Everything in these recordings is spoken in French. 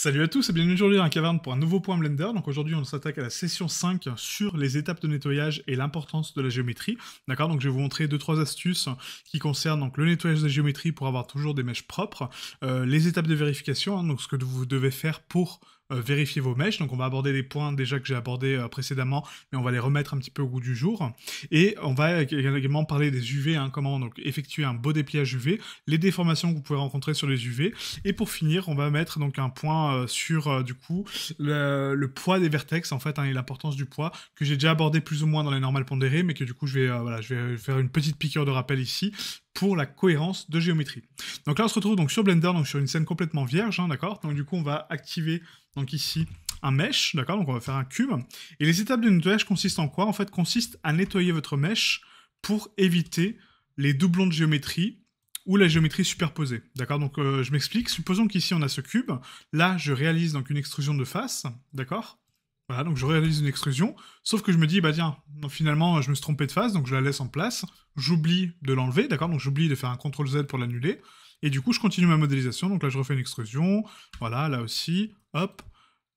Salut à tous et bienvenue aujourd'hui dans la caverne pour un nouveau point Blender. Donc aujourd'hui on s'attaque à la session 5 sur les étapes de nettoyage et l'importance de la géométrie. D'accord Donc je vais vous montrer 2-3 astuces qui concernent donc, le nettoyage de la géométrie pour avoir toujours des mèches propres, euh, les étapes de vérification, hein, donc ce que vous devez faire pour euh, vérifier vos mèches. Donc on va aborder les points déjà que j'ai abordés euh, précédemment, mais on va les remettre un petit peu au goût du jour. Et on va également parler des UV, hein, comment donc effectuer un beau dépliage UV, les déformations que vous pouvez rencontrer sur les UV. Et pour finir, on va mettre donc un point euh, sur du coup le, poids des vertex en fait hein, et l'importance du poids que j'ai déjà abordé plus ou moins dans les normales pondérées, mais que du coup je vais voilà je vais faire une petite piqueur de rappel ici pour la cohérence de géométrie. Donc là, on se retrouve donc sur Blender, donc sur une scène complètement vierge, hein, d'accord Donc du coup, on va activer donc ici un mesh, d'accord Donc on va faire un cube. Et les étapes de nettoyage consistent en quoi En fait, consistent à nettoyer votre mesh pour éviter les doublons de géométrie ou la géométrie superposée, d'accord Donc euh, je m'explique, supposons qu'ici on a ce cube, là je réalise donc une extrusion de face, d'accord voilà, donc je réalise une extrusion, sauf que je me dis, bah tiens, finalement, je me suis trompé de face, donc je la laisse en place, j'oublie de l'enlever, d'accord Donc j'oublie de faire un CTRL Z pour l'annuler, et du coup, je continue ma modélisation, donc là, je refais une extrusion, voilà, là aussi, hop,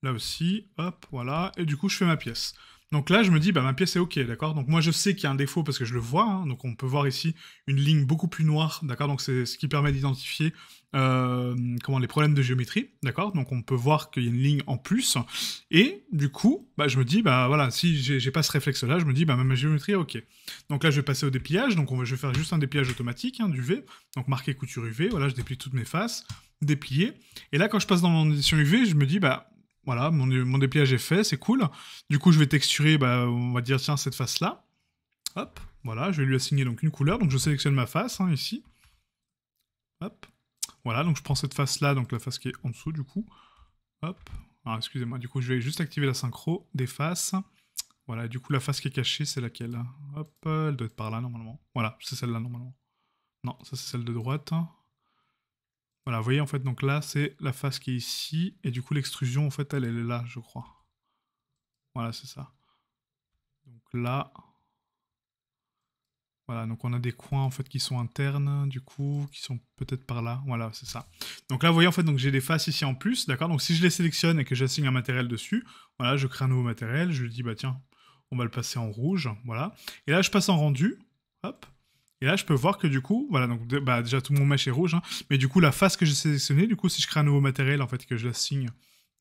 là aussi, hop, voilà, et du coup, je fais ma pièce. Donc là, je me dis, bah, ma pièce est OK, d'accord Donc moi, je sais qu'il y a un défaut parce que je le vois. Hein. donc on peut voir ici une ligne beaucoup plus noire, d'accord Donc c'est ce qui permet d'identifier euh, comment les problèmes de géométrie, d'accord Donc on peut voir qu'il y a une ligne en plus. Et du coup, bah, je me dis, bah voilà, si j'ai pas ce réflexe-là, je me dis, bah ma géométrie est OK. Donc là, je vais passer au dépliage. Donc on va, je vais faire juste un dépliage automatique hein, du V. Donc marquer couture UV. Voilà, je déplie toutes mes faces, déplier. Et là, quand je passe dans mon édition UV, je me dis, bah voilà, mon, dépliage est fait, c'est cool. Du coup, je vais texturer, bah, on va dire, tiens, cette face-là. Hop, voilà, je vais lui assigner donc une couleur. Donc je sélectionne ma face, hein, ici. Hop. Voilà, donc je prends cette face-là, donc la face qui est en dessous, du coup. Hop. ah, excusez-moi, du coup, je vais juste activer la synchro des faces. Voilà, du coup, la face qui est cachée, c'est laquelle Hop, elle doit être par là, normalement. Voilà, c'est celle-là, normalement. Non, ça, c'est celle de droite. Hein. Voilà, vous voyez en fait, donc là c'est la face qui est ici, et du coup l'extrusion en fait elle, est là, je crois. Voilà, c'est ça. Donc là, voilà, donc on a des coins en fait qui sont internes, du coup, qui sont peut-être par là. Voilà, c'est ça. Donc là, vous voyez en fait, donc j'ai des faces ici en plus, d'accord Donc si je les sélectionne et que j'assigne un matériel dessus, voilà, je crée un nouveau matériel, je lui dis bah tiens, on va le passer en rouge, voilà. Et là, je passe en rendu, hop. Et là, je peux voir que du coup, voilà, donc bah, déjà tout mon mesh est rouge, hein. mais du coup, la face que j'ai sélectionnée, du coup, si je crée un nouveau matériel, en fait, que je la signe,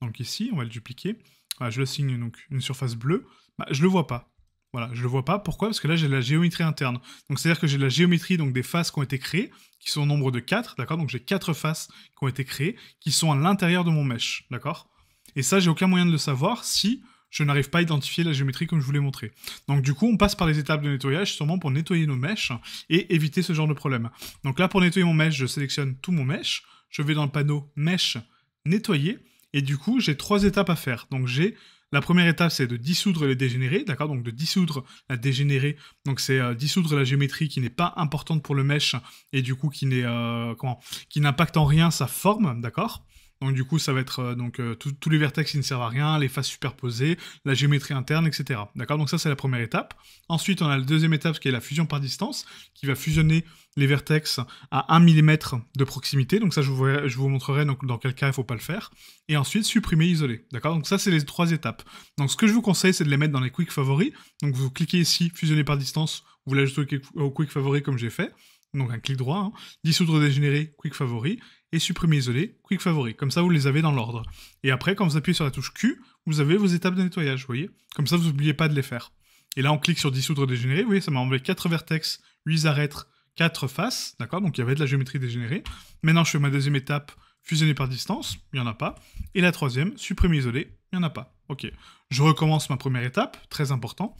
donc ici, on va le dupliquer, voilà, je le signe donc une surface bleue, bah, je le vois pas. Voilà, je le vois pas. Pourquoi Parce que là, j'ai la géométrie interne. Donc, c'est-à-dire que j'ai la géométrie donc des faces qui ont été créées, qui sont au nombre de 4, d'accord Donc, j'ai 4 faces qui ont été créées, qui sont à l'intérieur de mon mesh, d'accord Et ça, j'ai aucun moyen de le savoir si je n'arrive pas à identifier la géométrie comme je vous l'ai montré. Donc du coup, on passe par les étapes de nettoyage sûrement pour nettoyer nos mèches et éviter ce genre de problème. Donc là, pour nettoyer mon mèche, je sélectionne tout mon mèche, je vais dans le panneau mèche nettoyer, et du coup, j'ai trois étapes à faire. Donc j'ai la première étape, c'est de dissoudre les dégénérés, d'accord Donc de dissoudre la dégénérée, donc c'est euh, dissoudre la géométrie qui n'est pas importante pour le mèche et du coup qui n'est euh, comment Qui n'impacte en rien sa forme, d'accord donc du coup, ça va être euh, donc euh, tous les vertex qui ne servent à rien, les faces superposées, la géométrie interne, etc. D'accord Donc ça, c'est la première étape. Ensuite, on a la deuxième étape qui est la fusion par distance, qui va fusionner les vertex à 1 mm de proximité. Donc ça, je vous, montrerai dans quel cas il ne faut pas le faire. Et ensuite, supprimer, isoler. D'accord Donc ça, c'est les trois étapes. Donc ce que je vous conseille, c'est de les mettre dans les quick favoris. Donc vous cliquez ici, fusionner par distance, vous l'ajoutez au quick favori comme j'ai fait. Donc un clic droit, hein. dissoudre dégénérer, quick favori, et supprimer isolé, quick favori. Comme ça, vous les avez dans l'ordre. Et après, quand vous appuyez sur la touche Q, vous avez vos étapes de nettoyage, vous voyez Comme ça, vous n'oubliez pas de les faire. Et là, on clique sur dissoudre dégénéré. Vous voyez, ça m'a enlevé 4 vertex, 8 arêtes, 4 faces, d'accord Donc il y avait de la géométrie dégénérée. Maintenant, je fais ma deuxième étape, fusionner par distance, il n'y en a pas. Et la troisième, supprimer isolé, il n'y en a pas. Ok. Je recommence ma première étape, très important.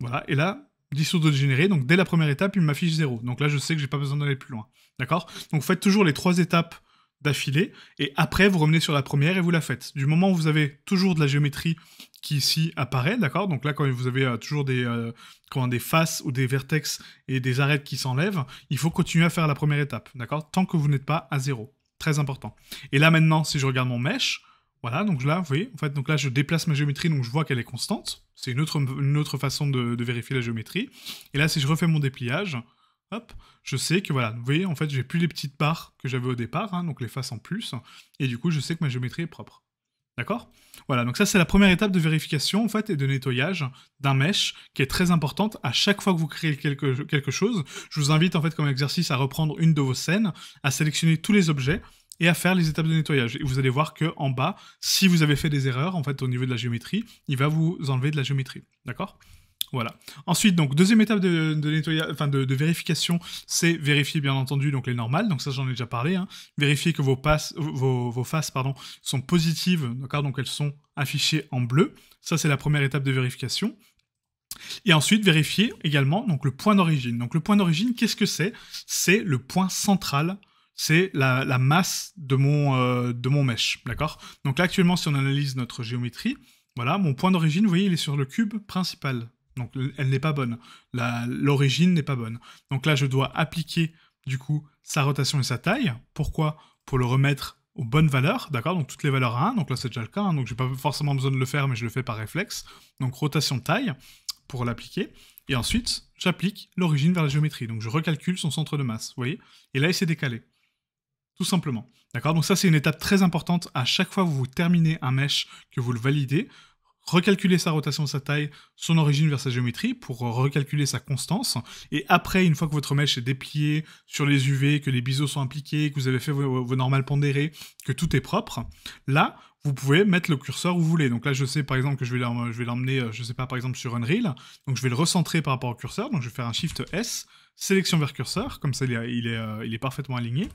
Voilà, et là, dissoudre dégénéré, donc dès la première étape, il m'affiche 0. Donc là, je sais que j'ai pas besoin d'aller plus loin. D'accord Donc faites toujours les trois étapes filet et après vous revenez sur la première et vous la faites. Du moment où vous avez toujours de la géométrie qui ici apparaît, d'accord Donc là, quand vous avez euh, toujours des, quand euh, des faces ou des vertex et des arêtes qui s'enlèvent, il faut continuer à faire la première étape, d'accord Tant que vous n'êtes pas à zéro. Très important. Et là maintenant, si je regarde mon mesh, voilà, donc là, vous voyez, en fait, donc là, je déplace ma géométrie, donc je vois qu'elle est constante. C'est une autre, une autre façon de, de, vérifier la géométrie. Et là, si je refais mon dépliage, hop, je sais que voilà, vous voyez, en fait, j'ai plus les petites parts que j'avais au départ, hein, donc les faces en plus, et du coup, je sais que ma géométrie est propre. D'accord Voilà, donc ça c'est la première étape de vérification en fait et de nettoyage d'un mesh qui est très importante à chaque fois que vous créez quelque, chose. Je vous invite en fait comme exercice à reprendre une de vos scènes, à sélectionner tous les objets et à faire les étapes de nettoyage. Et vous allez voir que bas, si vous avez fait des erreurs en fait au niveau de la géométrie, il va vous enlever de la géométrie. D'accord voilà. Ensuite, donc deuxième étape de, de, vérification, c'est vérifier bien entendu donc les normales. Donc ça, j'en ai déjà parlé. Hein. Vérifier que vos passes, vos, faces, pardon, sont positives. D'accord. Donc elles sont affichées en bleu. Ça, c'est la première étape de vérification. Et ensuite, vérifier également donc, le point d'origine. Donc le point d'origine, qu'est-ce que c'est C'est le point central, c'est la, masse de mon, euh, de mon mèche, d'accord Donc actuellement, si on analyse notre géométrie, voilà, mon point d'origine, vous voyez, il est sur le cube principal, donc elle n'est pas bonne. L'origine n'est pas bonne. Donc là, je dois appliquer du coup sa rotation et sa taille. Pourquoi Pour le remettre aux bonnes valeurs, d'accord Donc toutes les valeurs à 1, donc là c'est déjà le cas, hein. donc donc n'ai pas forcément besoin de le faire, mais je le fais par réflexe. Donc rotation taille pour l'appliquer. Et ensuite, j'applique l'origine vers la géométrie. Donc je recalcule son centre de masse, vous voyez Et là, il s'est décalé. Tout simplement. D'accord Donc ça, c'est une étape très importante. À chaque fois que vous terminez un mesh, que vous le validez, recalculer sa rotation sa taille, son origine vers sa géométrie pour recalculer sa constance. Et après, une fois que votre mèche est dépliée sur les UV, que les biseaux sont impliqués, que vous avez fait vos, normales pondérées, que tout est propre, là, vous pouvez mettre le curseur où vous voulez. Donc là, je sais par exemple que je vais l'emmener, euh, je ne sais pas, par exemple sur Unreal. Donc je vais le recentrer par rapport au curseur. Donc je vais faire un Shift S, sélection vers curseur, comme ça il est, il est euh, parfaitement aligné.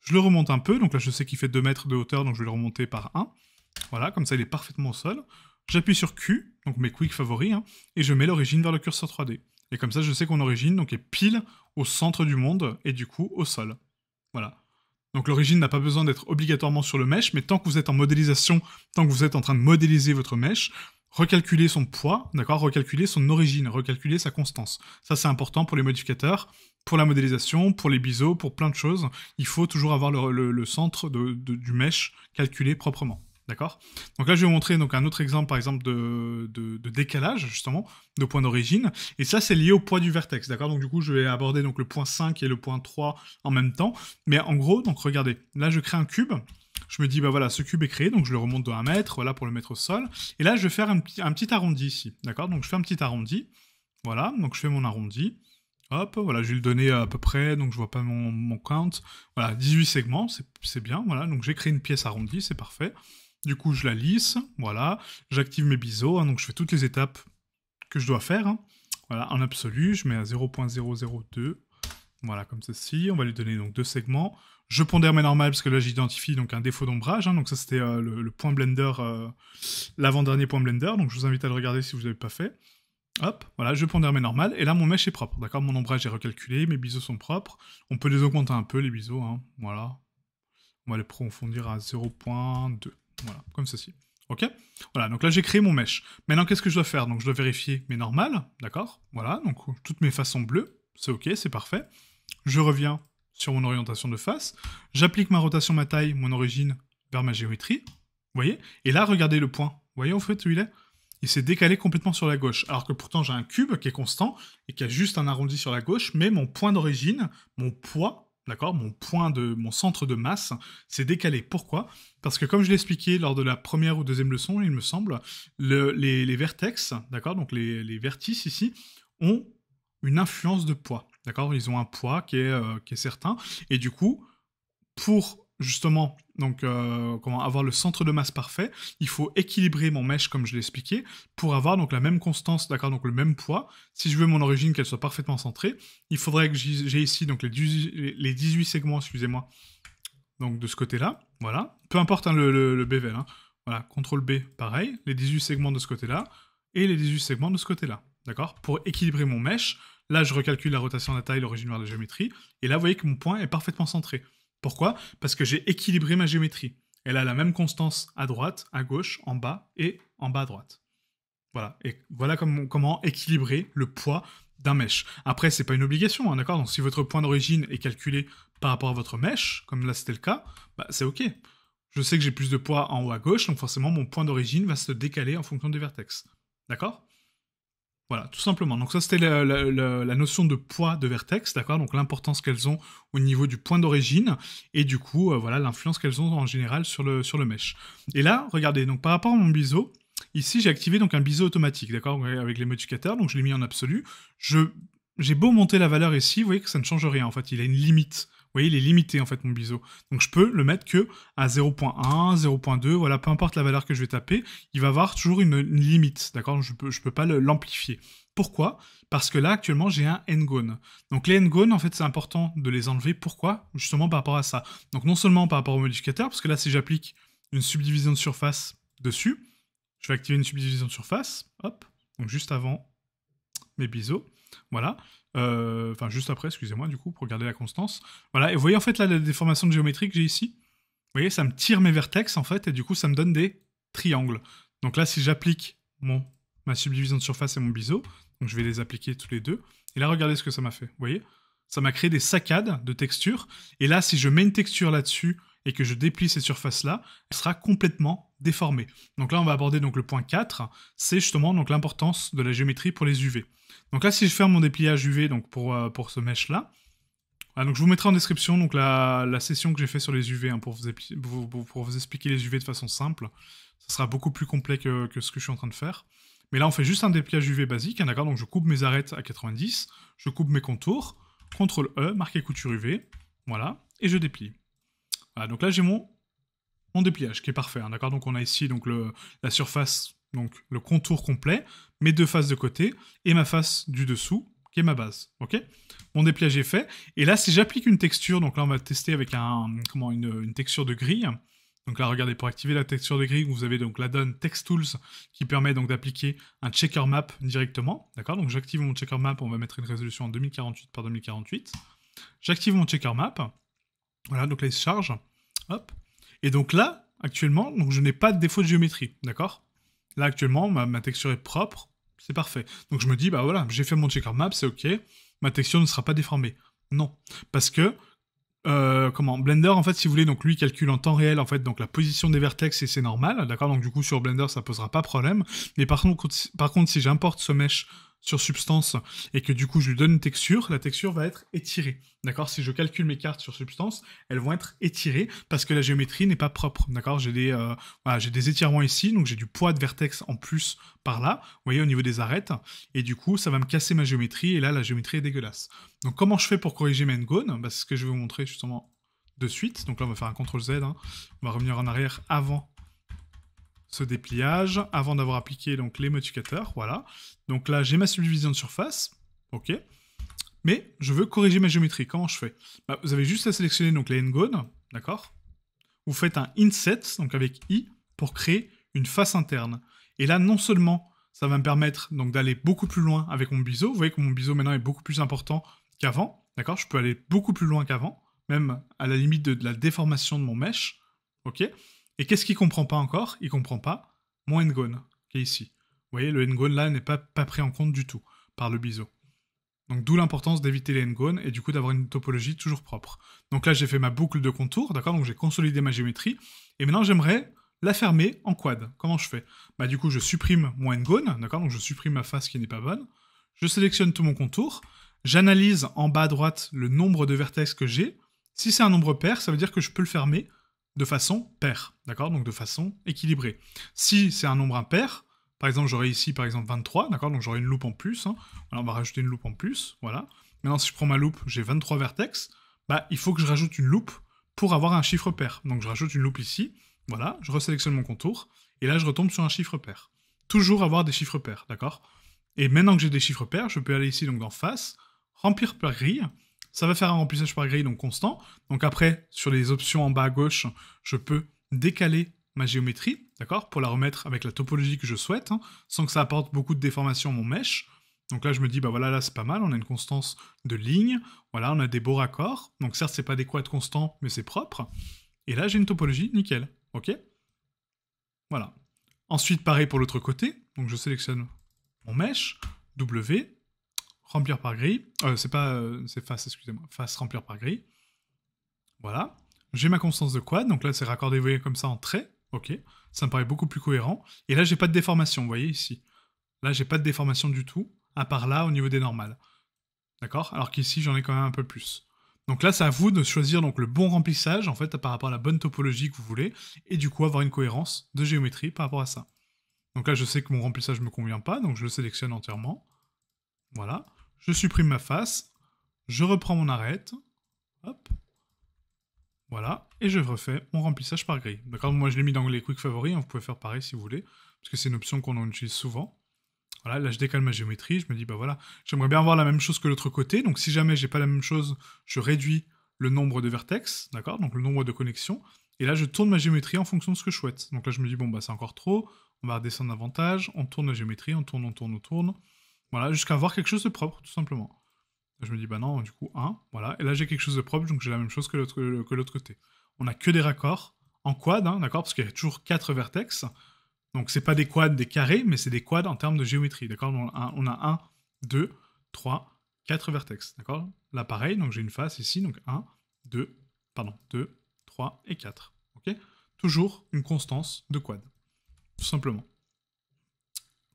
Je le remonte un peu. Donc là, je sais qu'il fait 2 mètres de hauteur, donc je vais le remonter par 1. Voilà, comme ça il est parfaitement au sol. J'appuie sur Q, donc mes quick favoris, hein, et je mets l'origine vers le curseur 3D. Et comme ça, je sais qu'on origine donc est pile au centre du monde et du coup au sol. Voilà. Donc l'origine n'a pas besoin d'être obligatoirement sur le mesh, mais tant que vous êtes en modélisation, tant que vous êtes en train de modéliser votre mesh, recalculer son poids, d'accord, recalculer son origine, recalculer sa constance. Ça c'est important pour les modificateurs, pour la modélisation, pour les biseaux, pour plein de choses. Il faut toujours avoir le, centre du mesh calculé proprement. D'accord Donc là, je vais vous montrer donc, un autre exemple, par exemple, de, décalage, justement, de point d'origine. Et ça, c'est lié au poids du vertex, d'accord Donc du coup, je vais aborder donc, le point 5 et le point 3 en même temps. Mais en gros, donc regardez, là, je crée un cube. Je me dis, bah voilà, ce cube est créé, donc je le remonte de 1 mètre, voilà, pour le mettre au sol. Et là, je vais faire un, petit arrondi ici, d'accord Donc je fais un petit arrondi. Voilà, donc je fais mon arrondi. Hop, voilà, je vais le donner à peu près, donc je vois pas mon, mon count. Voilà, 18 segments, c'est bien, voilà. Donc j'ai créé une pièce arrondie, c'est parfait. Du coup, je la lisse, voilà, j'active mes biseaux, hein, donc je fais toutes les étapes que je dois faire. Hein. Voilà, en absolu, je mets à 0.002, voilà, comme ceci. On va lui donner donc deux segments. Je pondère mes normales, parce que là, j'identifie donc un défaut d'ombrage. Hein. donc ça, c'était euh, le, point Blender, euh, l'avant-dernier point Blender. Donc je vous invite à le regarder si vous ne l'avez pas fait. Hop, voilà, je pondère mes normales, et là mon mesh est propre, d'accord Mon ombrage est recalculé, mes biseaux sont propres, on peut les augmenter un peu les biseaux, voilà. On va les profondir à 0.2. Voilà, comme ceci. Ok Voilà, donc là j'ai créé mon mesh. Maintenant qu'est-ce que je dois faire Donc je dois vérifier mes normales, d'accord Voilà, donc toutes mes faces sont bleues, c'est ok, c'est parfait. Je reviens sur mon orientation de face, j'applique ma rotation, ma taille, mon origine vers ma géométrie, vous voyez Et là, regardez le point, vous voyez en fait où il est Il s'est décalé complètement sur la gauche, alors que pourtant j'ai un cube qui est constant et qui a juste un arrondi sur la gauche, mais mon point d'origine, mon poids, D'accord Mon point de mon centre de masse s'est décalé. Pourquoi Parce que comme je l'expliquais lors de la première ou deuxième leçon, il me semble, les, les, vertex, d'accord Donc les, vertices ici ont une influence de poids. D'accord Ils ont un poids qui est, euh, qui est certain. Et du coup, pour justement, donc euh, comment avoir le centre de masse parfait, il faut équilibrer mon mèche comme je l'ai expliqué pour avoir donc la même constance, d'accord, donc le même poids. Si je veux mon origine qu'elle soit parfaitement centrée, il faudrait que j'ai ici donc les 18, segments, excusez-moi, donc de ce côté-là, voilà. Peu importe hein, le, le, hein. voilà, CTRL B, pareil, les 18 segments de ce côté-là et les 18 segments de ce côté-là, d'accord, pour équilibrer mon mèche. Là, je recalcule la rotation de la taille, l'origine de la géométrie, et là, vous voyez que mon point est parfaitement centré. Pourquoi Parce que j'ai équilibré ma géométrie. Elle a la même constance à droite, à gauche, en bas et en bas à droite. Voilà. Et voilà comment équilibrer le poids d'un mèche. Après, c'est pas une obligation, hein, d'accord Donc si votre point d'origine est calculé par rapport à votre mèche, comme là c'était le cas, bah, c'est OK. Je sais que j'ai plus de poids en haut à gauche, donc forcément mon point d'origine va se décaler en fonction des vertex. D'accord voilà, tout simplement. Donc ça, c'était la, notion de poids de vertex, d'accord Donc l'importance qu'elles ont au niveau du point d'origine et du coup, euh, voilà, l'influence qu'elles ont en général sur le, sur le mesh. Et là, regardez, donc par rapport à mon biseau, ici, j'ai activé donc un biseau automatique, d'accord Avec les modificateurs, donc je l'ai mis en absolu. j'ai beau monter la valeur ici, vous voyez que ça ne change rien en fait, il a une limite voyez, il est limité en fait mon biseau. Donc je peux le mettre que à 0.1, 0.2, voilà, peu importe la valeur que je vais taper, il va avoir toujours une, limite, d'accord Je ne peux, je peux pas l'amplifier. Pourquoi Parce que là, actuellement, j'ai un n Donc les n en fait, c'est important de les enlever. Pourquoi Justement par rapport à ça. Donc non seulement par rapport au modificateur, parce que là, si j'applique une subdivision de surface dessus, je vais activer une subdivision de surface, hop, donc juste avant mes biseaux. Voilà. Euh, enfin, juste après, excusez-moi, du coup, pour garder la constance. Voilà. Et vous voyez, en fait, la déformation géométrique que j'ai ici, vous voyez, ça me tire mes vertex, en fait, et du coup, ça me donne des triangles. Donc là, si j'applique mon, ma subdivision de surface et mon biseau, donc je vais les appliquer tous les deux. Et là, regardez ce que ça m'a fait. Vous voyez Ça m'a créé des saccades de texture. Et là, si je mets une texture là-dessus et que je déplie ces surfaces-là, elle sera complètement déformé. Donc là, on va aborder donc le point 4, c'est justement donc l'importance de la géométrie pour les UV. Donc là, si je ferme mon dépliage UV donc pour, euh, pour ce mesh là, ah, donc je vous mettrai en description donc la, session que j'ai fait sur les UV hein, pour, vous, expliquer les UV de façon simple. Ce sera beaucoup plus complet que, ce que je suis en train de faire. Mais là, on fait juste un dépliage UV basique, hein, d'accord Donc je coupe mes arêtes à 90, je coupe mes contours, CTRL-E, marquer couture UV, voilà, et je déplie. donc là, j'ai mon mon dépliage, qui est parfait. Hein, d'accord Donc on a ici donc la surface, donc le contour complet, mes deux faces de côté et ma face du dessous, qui est ma base. Ok Mon dépliage est fait. Et là, si j'applique une texture, donc là on va tester avec un, comment, une, texture de grille. Donc là, regardez, pour activer la texture de grille, vous avez donc la donne Text Tools qui permet donc d'appliquer un checker map directement. D'accord Donc j'active mon checker map, on va mettre une résolution en 2048 par 2048. J'active mon checker map. Voilà, donc là il se charge. Hop. Et donc là, actuellement, donc je n'ai pas de défaut de géométrie, d'accord Là, actuellement, ma, texture est propre, c'est parfait. Donc je me dis, bah voilà, j'ai fait mon checker map, c'est ok, ma texture ne sera pas déformée. Non, parce que, euh, comment, Blender, en fait, si vous voulez, donc lui calcule en temps réel, en fait, donc la position des vertex, et c'est normal, d'accord Donc du coup, sur Blender, ça posera pas problème. Mais par contre, par contre si j'importe ce mesh sur substance et que du coup je lui donne une texture, la texture va être étirée. D'accord Si je calcule mes cartes sur substance, elles vont être étirées parce que la géométrie n'est pas propre. D'accord J'ai des, euh, des étirements ici, donc j'ai du poids de vertex en plus par là, vous voyez, au niveau des arêtes. Et du coup, ça va me casser ma géométrie et là, la géométrie est dégueulasse. Donc comment je fais pour corriger ma bah, n C'est ce que je vais vous montrer justement de suite. Donc là, on va faire un CTRL Z. Hein. On va revenir en arrière avant ce dépliage avant d'avoir appliqué donc les modificateurs. Voilà. Donc là, j'ai ma subdivision de surface. OK. Mais je veux corriger ma géométrie. Comment je fais bah, Vous avez juste à sélectionner donc les n D'accord Vous faites un inset, donc avec i, pour créer une face interne. Et là, non seulement ça va me permettre donc d'aller beaucoup plus loin avec mon biseau. Vous voyez que mon biseau maintenant est beaucoup plus important qu'avant. D'accord Je peux aller beaucoup plus loin qu'avant, même à la limite de, de la déformation de mon mesh. OK et qu'est-ce qu'il comprend pas encore Il comprend pas mon n qui est ici. Vous voyez, le n là n'est pas, pas pris en compte du tout par le biseau. Donc d'où l'importance d'éviter les n et du coup d'avoir une topologie toujours propre. Donc là j'ai fait ma boucle de contour, d'accord Donc j'ai consolidé ma géométrie. Et maintenant j'aimerais la fermer en quad. Comment je fais Bah du coup je supprime mon n d'accord Donc je supprime ma face qui n'est pas bonne. Je sélectionne tout mon contour. J'analyse en bas à droite le nombre de vertex que j'ai. Si c'est un nombre pair, ça veut dire que je peux le fermer de façon paire, d'accord Donc de façon équilibrée. Si c'est un nombre impair, par exemple, j'aurais ici, par exemple, 23, d'accord Donc j'aurai une loupe en plus. Hein. on va rajouter une loupe en plus, voilà. Maintenant, si je prends ma loupe, j'ai 23 vertex, bah, il faut que je rajoute une loupe pour avoir un chiffre pair. Donc je rajoute une loupe ici, voilà, je resélectionne mon contour, et là, je retombe sur un chiffre pair. Toujours avoir des chiffres pairs, d'accord Et maintenant que j'ai des chiffres pairs, je peux aller ici, donc dans Face, remplir par grille, ça va faire un remplissage par grille, donc constant. Donc après, sur les options en bas à gauche, je peux décaler ma géométrie, d'accord, pour la remettre avec la topologie que je souhaite, hein, sans que ça apporte beaucoup de déformation à mon mesh. Donc là, je me dis, bah voilà, là, c'est pas mal, on a une constance de ligne, voilà, on a des beaux raccords. Donc certes, c'est pas des quads constants, mais c'est propre. Et là, j'ai une topologie, nickel, ok Voilà. Ensuite, pareil pour l'autre côté, donc je sélectionne mon mesh, W, remplir par gris. Euh, c'est pas, euh, c'est face, excusez-moi, face remplir par gris. Voilà. J'ai ma constance de quad, donc là c'est raccordé voyez, comme ça en trait. Ok, ça me paraît beaucoup plus cohérent. Et là j'ai pas de déformation, vous voyez ici. Là j'ai pas de déformation du tout, à part là au niveau des normales. D'accord Alors qu'ici j'en ai quand même un peu plus. Donc là, c'est à vous de choisir donc le bon remplissage en fait par rapport à la bonne topologie que vous voulez et du coup avoir une cohérence de géométrie par rapport à ça. Donc là, je sais que mon remplissage me convient pas, donc je le sélectionne entièrement. Voilà je supprime ma face, je reprends mon arête, hop, voilà, et je refais mon remplissage par gris. D'accord Moi, je l'ai mis dans les quick favoris, hein, vous pouvez faire pareil si vous voulez, parce que c'est une option qu'on utilise souvent. Voilà, là, je décale ma géométrie, je me dis, bah voilà, j'aimerais bien avoir la même chose que l'autre côté, donc si jamais j'ai pas la même chose, je réduis le nombre de vertex, d'accord Donc le nombre de connexions, et là, je tourne ma géométrie en fonction de ce que je souhaite. Donc là, je me dis, bon, bah c'est encore trop, on va redescendre davantage, on tourne la géométrie, on tourne, on tourne, on tourne, voilà, jusqu'à avoir quelque chose de propre, tout simplement. Je me dis, bah non, du coup, 1, hein, voilà. Et là, j'ai quelque chose de propre, donc j'ai la même chose que l'autre côté. On n'a que des raccords en quad, hein, d'accord Parce qu'il y a toujours 4 vertex. Donc, c'est pas des quads, des carrés, mais c'est des quads en termes de géométrie, d'accord On a 1, 2, 3, 4 vertex, d'accord Là, pareil, donc j'ai une face ici, donc 1, 2, pardon, 2, 3 et 4, ok Toujours une constance de quad, tout simplement.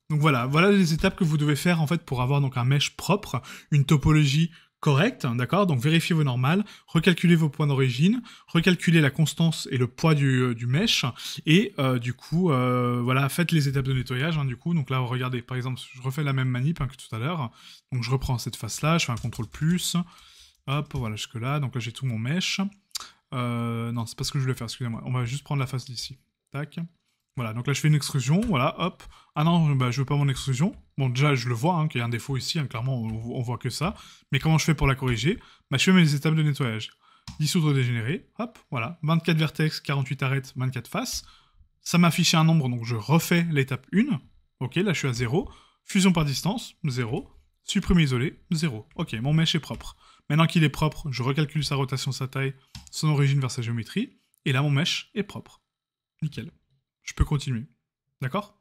Donc voilà, voilà les étapes que vous devez faire en fait pour avoir donc un mesh propre, une topologie correcte, hein, d'accord Donc vérifiez vos normales, recalculez vos points d'origine, recalculez la constance et le poids du, euh, du mesh, et euh, du coup, euh, voilà, faites les étapes de nettoyage, hein, du coup. Donc là, regardez, par exemple, je refais la même manip hein, que tout à l'heure, donc je reprends cette face-là, je fais un contrôle plus, hop, voilà, jusque-là, donc là j'ai tout mon mesh. Euh, non, c'est pas ce que je voulais faire, excusez-moi, on va juste prendre la face d'ici, tac. Voilà, donc là je fais une extrusion, voilà, hop. Ah non, bah, je veux pas mon extrusion. Bon, déjà je le vois, hein, qu'il y a un défaut ici, hein, clairement on, on, voit que ça. Mais comment je fais pour la corriger bah, je fais mes étapes de nettoyage. Dissoudre dégénéré, hop, voilà. 24 vertex, 48 arêtes, 24 faces. Ça affiché un nombre, donc je refais l'étape 1. Ok, là je suis à 0. Fusion par distance, 0. Supprimer isolé, 0. Ok, mon mesh est propre. Maintenant qu'il est propre, je recalcule sa rotation, sa taille, son origine vers sa géométrie. Et là mon mesh est propre. Nickel je peux continuer. D'accord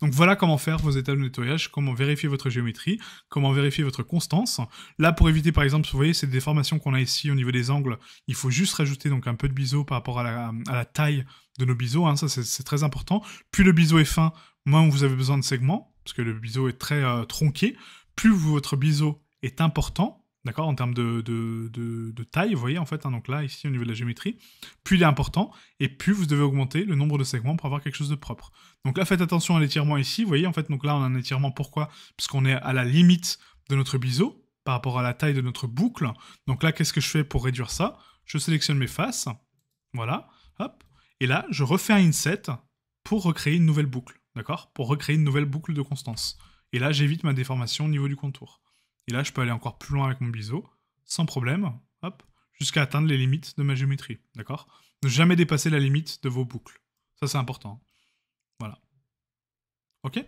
donc voilà comment faire vos étapes de nettoyage, comment vérifier votre géométrie, comment vérifier votre constance. Là, pour éviter, par exemple, vous voyez, ces déformations qu'on a ici au niveau des angles. Il faut juste rajouter donc un peu de biseau par rapport à la, taille de nos biseaux. Hein. ça, c'est très important. Plus le biseau est fin, moins vous avez besoin de segments, parce que le biseau est très euh, tronqué. Plus votre biseau est important, d'accord, en termes de, taille, vous voyez en fait, hein, donc là, ici au niveau de la géométrie, plus il est important, et plus vous devez augmenter le nombre de segments pour avoir quelque chose de propre. Donc là, faites attention à l'étirement ici, vous voyez en fait, donc là on a un étirement, pourquoi Puisqu'on est à la limite de notre biseau, par rapport à la taille de notre boucle, donc là, qu'est-ce que je fais pour réduire ça Je sélectionne mes faces, voilà, hop, et là, je refais un inset pour recréer une nouvelle boucle, d'accord Pour recréer une nouvelle boucle de constance. Et là, j'évite ma déformation au niveau du contour. Et là, je peux aller encore plus loin avec mon biseau, sans problème, hop, jusqu'à atteindre les limites de ma géométrie, d'accord Ne jamais dépasser la limite de vos boucles. Ça, c'est important. Hein. Voilà. Ok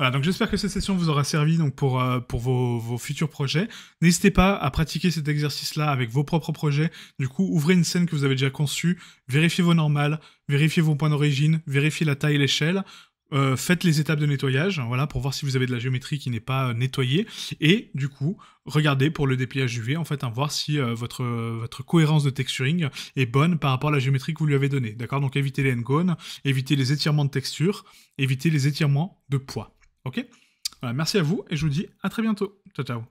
voilà, donc j'espère que cette session vous aura servi donc pour, euh, pour vos, vos, futurs projets. N'hésitez pas à pratiquer cet exercice-là avec vos propres projets. Du coup, ouvrez une scène que vous avez déjà conçue, vérifiez vos normales, vérifiez vos points d'origine, vérifiez la taille et l'échelle. Euh, faites les étapes de nettoyage, hein, voilà, pour voir si vous avez de la géométrie qui n'est pas euh, nettoyée, et du coup, regardez pour le dépliage UV, en fait, hein, voir si euh, votre, votre cohérence de texturing est bonne par rapport à la géométrie que vous lui avez donnée, d'accord Donc évitez les n évitez les étirements de texture, évitez les étirements de poids, ok merci à vous, et je vous dis à très bientôt. Ciao, ciao